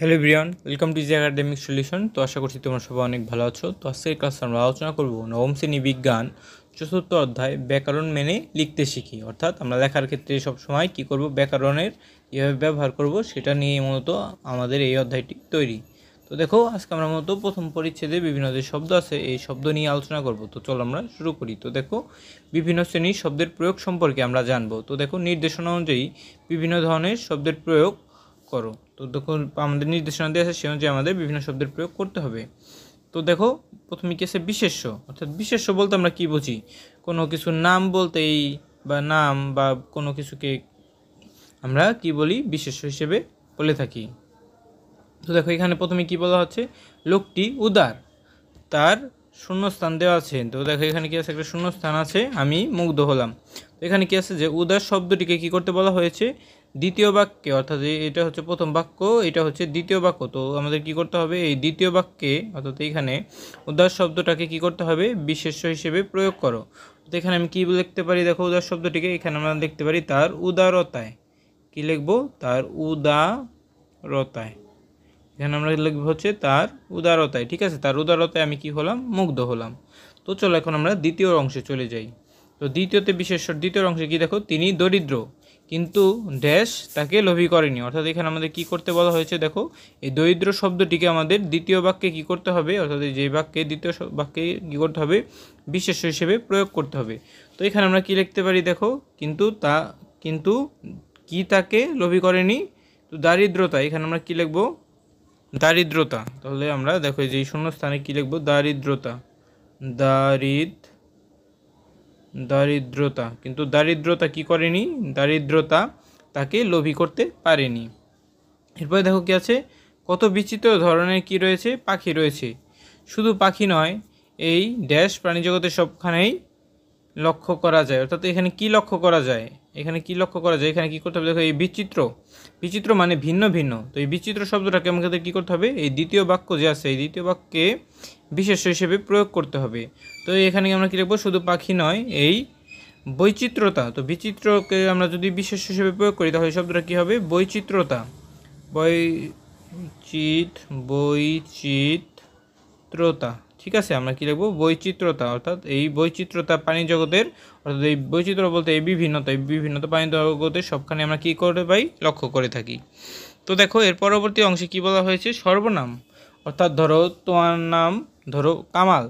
hello Brian welcome to easy academic solution তো আশা করছি তোমরা সবাই অনেক ভালো আছো তো আজকের ক্লাসে আমরা আলোচনা করব নবম শ্রেণী বিজ্ঞান চতুর্থ অধ্যায় ব্যাকরণ মেনে লিখতে শিখি অর্থাৎ আমরা লেখার ক্ষেত্রে সবসময় কী করব ব্যাকরণের কীভাবে ব্যবহার করব সেটা নিয়ে মূলত আমাদের এই অধ্যায়টি তৈরি তো দেখো আজকে আমরা মূলত প্রথম পরিচ্ছেদে বিভিন্ন যে শব্দ আছে এই শব্দ নিয়ে আলোচনা করব তো চলো আমরা শুরু করি তো দেখো বিভিন্ন শ্রেণীর শব্দের প্রয়োগ সম্পর্কে আমরা জানবো তো দেখো নির্দেশনা অনুযায়ী বিভিন্ন ধরনের শব্দের প্রয়োগ করো তো দেখো আমাদের নির্দেশনা দেওয়া আছে সে অনুযায়ী আমাদের বিভিন্ন শব্দের প্রয়োগ করতে হবে তো দেখো প্রথমে কি আছে বিশেষ্য অর্থাৎ বিশেষ্য বলতে আমরা কি বুঝি কোনো কিছু নাম বলতে এই বা নাম বা কোনো কিছুকে আমরা কি বলি বিশেষ্য হিসেবে বলে থাকি তো দেখো এখানে প্রথমে কি বলা হচ্ছে লোকটি উদার তার শূন্যস্থান দেওয়া আছে তো দেখো এখানে কি আছে একটা শূন্যস্থান আছে আমি মুগ্ধ হলাম তো এখানে কি আছে যে উদার শব্দটিকে কি করতে বলা হয়েছে দ্বিতীয় বাক্যে অর্থাৎ এটা হচ্ছে প্রথম বাক্য এটা হচ্ছে দ্বিতীয় বাক্য তো আমাদের কি করতে হবে এই দ্বিতীয় বাক্যে অর্থাৎ এইখানে উদাস শব্দটাকে কি করতে হবে বিশেষ্য হিসেবে প্রয়োগ করো তো এখানে আমি কী লিখতে পারি দেখো উদার শব্দটিকে এখানে আমরা দেখতে পারি তার উদারতায় কি লিখবো তার উদারতায় এখানে আমরা লিখব হচ্ছে তার উদারতায় ঠিক আছে তার উদারতায় আমি কি হলাম মুগ্ধ হলাম তো চলো এখন আমরা দ্বিতীয় অংশে চলে যাই তো দ্বিতীয়তে বিশেষ্য দ্বিতীয় অংশে কি দেখো তিনি দরিদ্র কিন্তু ড্যাশ তাকে লোভী করেনি অর্থাৎ এখানে আমাদের কি করতে বলা হয়েছে দেখো এই দরিদ্র শব্দটিকে আমাদের দ্বিতীয় বাক্যে কি করতে হবে অর্থাৎ যে বাক্যে দ্বিতীয় বাক্যে কী করতে হবে বিশেষ হিসেবে প্রয়োগ করতে হবে তো এখানে আমরা কি লিখতে পারি দেখো কিন্তু তা কিন্তু কি তাকে লোভী করেনি তো দারিদ্রতা এখানে আমরা কি লিখব দারিদ্রতা তাহলে আমরা দেখো যে এই শূন্য স্থানে কি লিখব দারিদ্রতা দারিদ্র দারিদ্রতা কিন্তু দারিদ্রতা কি করেনি দারিদ্রতা তাকে লোভী করতে পারেনি এরপরে দেখো কি আছে কত বিচিত্র ধরনের কি রয়েছে পাখি রয়েছে শুধু পাখি নয় এই ড্যাশ প্রাণী সবখানেই লক্ষ্য করা যায় অর্থাৎ এখানে কি লক্ষ্য করা যায় এখানে কি লক্ষ্য করা যায় এখানে কি করতে হবে দেখো এই বিচিত্র বিচিত্র মানে ভিন্ন ভিন্ন তো এই বিচিত্র শব্দটাকে আমাদের কি করতে হবে এই দ্বিতীয় বাক্য যে আছে এই দ্বিতীয় বাক্যে বিশেষ হিসেবে প্রয়োগ করতে হবে তো এখানে আমরা কী লিখবো শুধু পাখি নয় এই বৈচিত্রতা তো বিচিত্রকে আমরা যদি বিশেষ হিসেবে প্রয়োগ করি তাহলে শব্দটা কী হবে বৈচিত্রতা বৈচিত বৈচিত্রতা ঠিক আছে আমরা কী লিখবো বৈচিত্রতা অর্থাৎ এই বৈচিত্রতা পানি জগতের অর্থাৎ এই বৈচিত্র বলতে এই বিভিন্নতা এই বিভিন্নতা পানি জগতের সবখানে আমরা কী করে পাই লক্ষ্য করে থাকি তো দেখো এর পরবর্তী অংশে কী বলা হয়েছে সর্বনাম অর্থাৎ ধরো তোমার নাম ধরো কামাল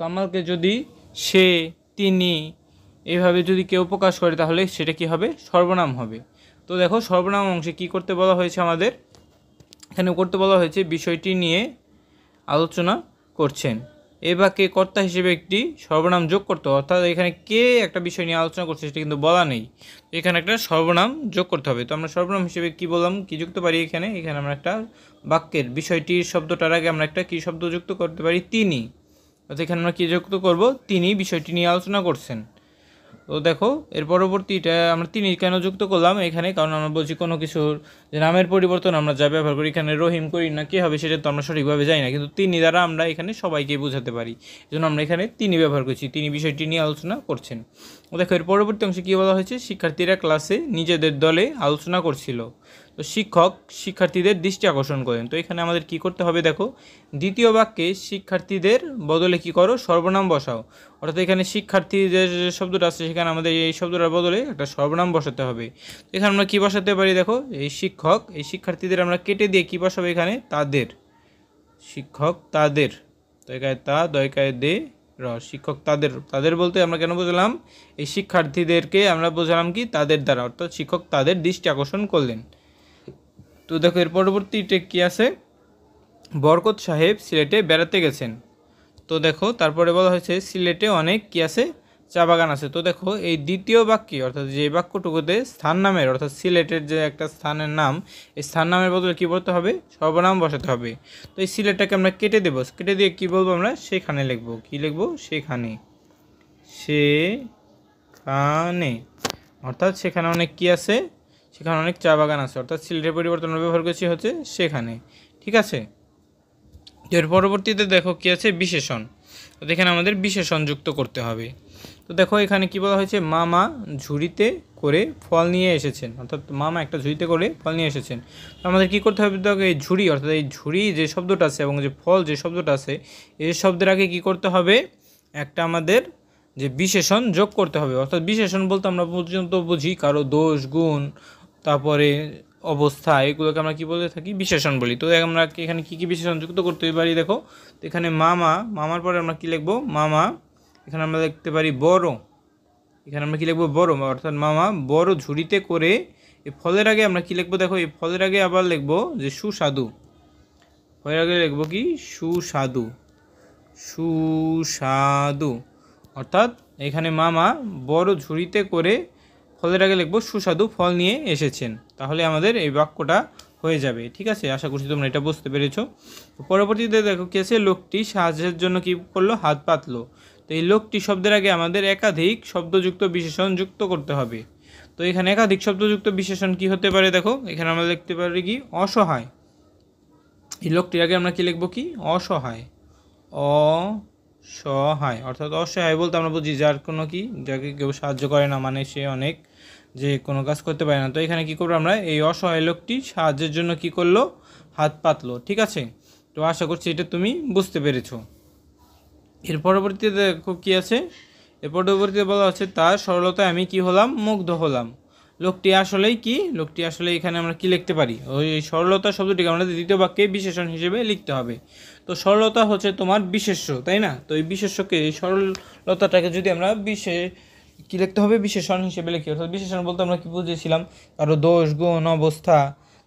কামালকে যদি সে তিনি এভাবে যদি কেউ প্রকাশ করে তাহলে সেটা কি হবে সর্বনাম হবে তো দেখো সর্বনাম অংশে কি করতে বলা হয়েছে আমাদের এখানে করতে বলা হয়েছে বিষয়টি নিয়ে আলোচনা করছেন এ বাক্যে কর্তা হিসেবে একটি সর্বনাম যোগ করতে হবে অর্থাৎ এখানে কে একটা বিষয় নিয়ে আলোচনা করছে সেটা কিন্তু বলা নেই এখানে একটা সর্বনাম যোগ করতে হবে তো আমরা সর্বনাম হিসেবে কি বললাম কি যুক্ত পারি এখানে এখানে আমরা একটা বাক্যের বিষয়টির শব্দটার আগে আমরা একটা কী শব্দ যুক্ত করতে পারি তিনি অর্থাৎ এখানে আমরা কী যুক্ত করব তিনি বিষয়টি নিয়ে আলোচনা করছেন তো দেখো এর পরবর্তী এটা আমরা তিনি কেন যুক্ত করলাম এখানে কারণ আমরা বলছি কোনো কিছুর যে নামের পরিবর্তন আমরা যা ব্যবহার করি এখানে রহিম করি না কী হবে সেটা তো আমরা সঠিকভাবে যাই না কিন্তু তিনি দ্বারা আমরা এখানে সবাইকে বোঝাতে পারি জন্য আমরা এখানে তিনি ব্যবহার করছি তিনি বিষয়টি নিয়ে আলোচনা করছেন দেখো এর পরবর্তী অংশে কী বলা হয়েছে শিক্ষার্থীরা ক্লাসে নিজেদের দলে আলোচনা করছিল তো শিক্ষক শিক্ষার্থীদের দৃষ্টি আকর্ষণ করেন তো এখানে আমাদের কি করতে হবে দেখো দ্বিতীয় বাক্যে শিক্ষার্থীদের বদলে কি করো সর্বনাম বসাও অর্থাৎ এখানে শিক্ষার্থীদের যে শব্দটা আছে সেখানে আমাদের এই শব্দটার বদলে একটা সর্বনাম বসাতে হবে তো এখানে আমরা কী বসাতে পারি দেখো এই শিক্ষক এই শিক্ষার্থীদের আমরা কেটে দিয়ে কী বসাবো এখানে তাদের শিক্ষক তাদের দয়কায় তা দয়কায় দে র শিক্ষক তাদের তাদের বলতে আমরা কেন বুঝলাম এই শিক্ষার্থীদেরকে আমরা বুঝলাম কি তাদের দ্বারা অর্থাৎ শিক্ষক তাদের দৃষ্টি আকর্ষণ করলেন তো দেখো এর পরবর্তীটা কী আছে বরকত সাহেব সিলেটে বেড়াতে গেছেন তো দেখো তারপরে বলা হয়েছে সিলেটে অনেক কী আছে চা বাগান আছে তো দেখো এই দ্বিতীয় বাক্যে অর্থাৎ যে বাক্যটুকুতে স্থান নামের অর্থাৎ সিলেটের যে একটা স্থানের নাম এই স্থান নামের বদলে কী বলতে হবে সর্বনাম বসাতে হবে তো এই সিলেটটাকে আমরা কেটে দেবো কেটে দিয়ে কী বলবো আমরা সেখানে লিখবো কী লিখবো সেখানে সেখানে অর্থাৎ সেখানে অনেক কী আছে সেখানে অনেক চা বাগান আছে অর্থাৎ সিলেটের পরিবর্তন ব্যবহার করছি হচ্ছে সেখানে ঠিক আছে এর পরবর্তীতে দেখো কী আছে বিশেষণ তো এখানে আমাদের বিশেষণ যুক্ত করতে হবে তো দেখো এখানে কি বলা হয়েছে মামা ঝুড়িতে করে ফল নিয়ে এসেছেন অর্থাৎ মামা একটা ঝুড়িতে করে ফল নিয়ে এসেছেন তো আমাদের কি করতে হবে দেখো এই ঝুড়ি অর্থাৎ এই ঝুড়ি যে শব্দটা আছে এবং যে ফল যে শব্দটা আছে এই শব্দের আগে কি করতে হবে একটা আমাদের যে বিশেষণ যোগ করতে হবে অর্থাৎ বিশেষণ বলতে আমরা পর্যন্ত বুঝি কারো দোষ গুণ তারপরে অবস্থা এগুলোকে আমরা কি বলে থাকি বিশেষণ বলি তো আমরা এখানে কি কি বিশেষণ যুক্ত করতে পারি দেখো তো এখানে মামা মামার পরে আমরা কি লিখবো মামা এখানে আমরা লিখতে পারি বড় এখানে আমরা কি লিখবো বড় অর্থাৎ মামা বড় ঝুড়িতে করে এই ফলের আগে আমরা কি লিখবো দেখো এই ফলের আগে আবার লিখবো যে সুস্বাদু ফলের আগে লিখবো কি সুস্বাদু সুস্বাদু অর্থাৎ এখানে মামা বড় ঝুড়িতে করে ফলের আগে লিখবো সুস্বাদু ফল নিয়ে এসেছেন তাহলে আমাদের এই বাক্যটা হয়ে যাবে ঠিক আছে আশা করছি তোমরা এটা বুঝতে পেরেছো পরবর্তীতে দেখো কী আছে লোকটি সাহায্যের জন্য কি করলো হাত পাতলো তো এই লোকটি শব্দের আগে আমাদের একাধিক শব্দযুক্ত বিশেষণ যুক্ত করতে হবে তো এখানে একাধিক শব্দযুক্ত বিশেষণ কি হতে পারে দেখো এখানে আমরা লিখতে পারি কি অসহায় এই লোকটির আগে আমরা কি লিখবো কি অসহায় অ সহায় অর্থাৎ অসহায় বলতে আমরা বুঝি যার কোনো কি যাকে কেউ সাহায্য করে না মানে সে অনেক যে কোনো কাজ করতে পারে না তো এখানে কি করবো আমরা এই অসহায় লোকটি সাহায্যের জন্য কি করলো হাত পাতলো ঠিক আছে তো আশা করছি এটা তুমি বুঝতে পেরেছ এর পরবর্তীতে দেখো কী আছে এর পরবর্তীতে বলা হচ্ছে তার সরলতায় আমি কি হলাম মুগ্ধ হলাম লোকটি আসলেই কি লোকটি আসলে এখানে আমরা কি লিখতে পারি ওই সরলতা শব্দটিকে আমাদের দ্বিতীয় বাক্যে বিশেষণ হিসেবে লিখতে হবে তো সরলতা হচ্ছে তোমার বিশেষ্য তাই না তো এই বিশেষ্যকে এই সরলতাটাকে যদি আমরা বিশেষ কী লিখতে হবে বিশেষণ হিসেবে লিখি অর্থাৎ বিশেষণ বলতে আমরা কী বুঝেছিলাম কারো দোষ গুণ অবস্থা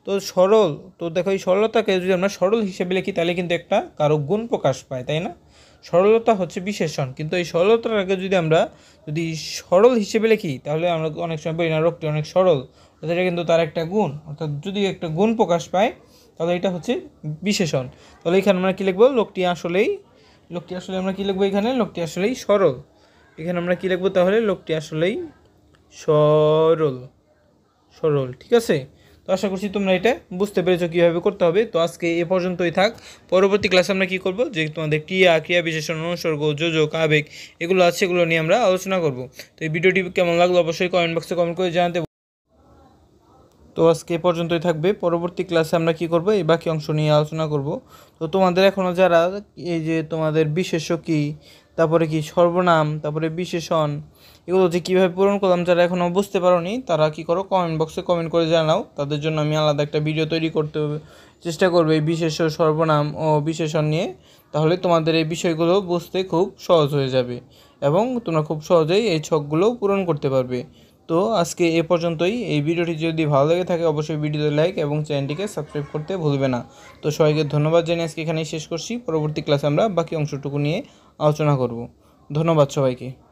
তো সরল তো দেখো এই সরলতাকে যদি আমরা সরল হিসেবে লিখি তাহলে কিন্তু একটা কারো গুণ প্রকাশ পায় তাই না সরলতা হচ্ছে বিশেষণ কিন্তু এই সরলতার আগে যদি আমরা যদি সরল হিসেবে লিখি তাহলে আমরা অনেক সময় বলি না রোগটি অনেক সরল অর্থাৎ এটা কিন্তু তার একটা গুণ অর্থাৎ যদি একটা গুণ প্রকাশ পায় তাহলে এটা হচ্ছে বিশেষণ তাহলে এখানে আমরা কী লিখবো লোকটি আসলেই লোকটি আসলে আমরা কী লিখবো এখানে লোকটি আসলেই সরল এখানে আমরা কী লিখবো তাহলে লোকটি আসলেই সরল সরল ঠিক আছে তো আশা করছি তোমরা এটা বুঝতে পেরেছো কীভাবে করতে হবে তো আজকে এ পর্যন্তই থাক পরবর্তী ক্লাসে আমরা কী করব যে তোমাদের ক্রিয়া ক্রিয়া বিশেষণ অনুসর্গ যোজক আবেগ এগুলো আছে এগুলো নিয়ে আমরা আলোচনা করব তো এই ভিডিওটি কেমন লাগলো অবশ্যই কমেন্ট বক্সে কমেন্ট করে জানাতে তো আজকে এ পর্যন্তই থাকবে পরবর্তী ক্লাসে আমরা কি করব এই বাকি অংশ নিয়ে আলোচনা করব তো তোমাদের এখনও যারা এই যে তোমাদের বিশেষ্য কী তারপরে কি সর্বনাম তারপরে বিশেষণ এগুলো যে কীভাবে পূরণ করলাম যারা এখনও বুঝতে নি তারা কি করো কমেন্ট বক্সে কমেন্ট করে জানাও তাদের জন্য আমি আলাদা একটা ভিডিও তৈরি করতে চেষ্টা করবো এই বিশেষ সর্বনাম ও বিশেষণ নিয়ে তাহলে তোমাদের এই বিষয়গুলো বুঝতে খুব সহজ হয়ে যাবে এবং তোমরা খুব সহজেই এই ছকগুলো পূরণ করতে পারবে তো আজকে এ পর্যন্তই এই ভিডিওটি যদি ভালো লেগে থাকে অবশ্যই ভিডিওতে লাইক এবং চ্যানেলটিকে সাবস্ক্রাইব করতে ভুলবে না তো সবাইকে ধন্যবাদ জানিয়ে আজকে এখানেই শেষ করছি পরবর্তী ক্লাসে আমরা বাকি অংশটুকু নিয়ে আলোচনা করব ধন্যবাদ সবাইকে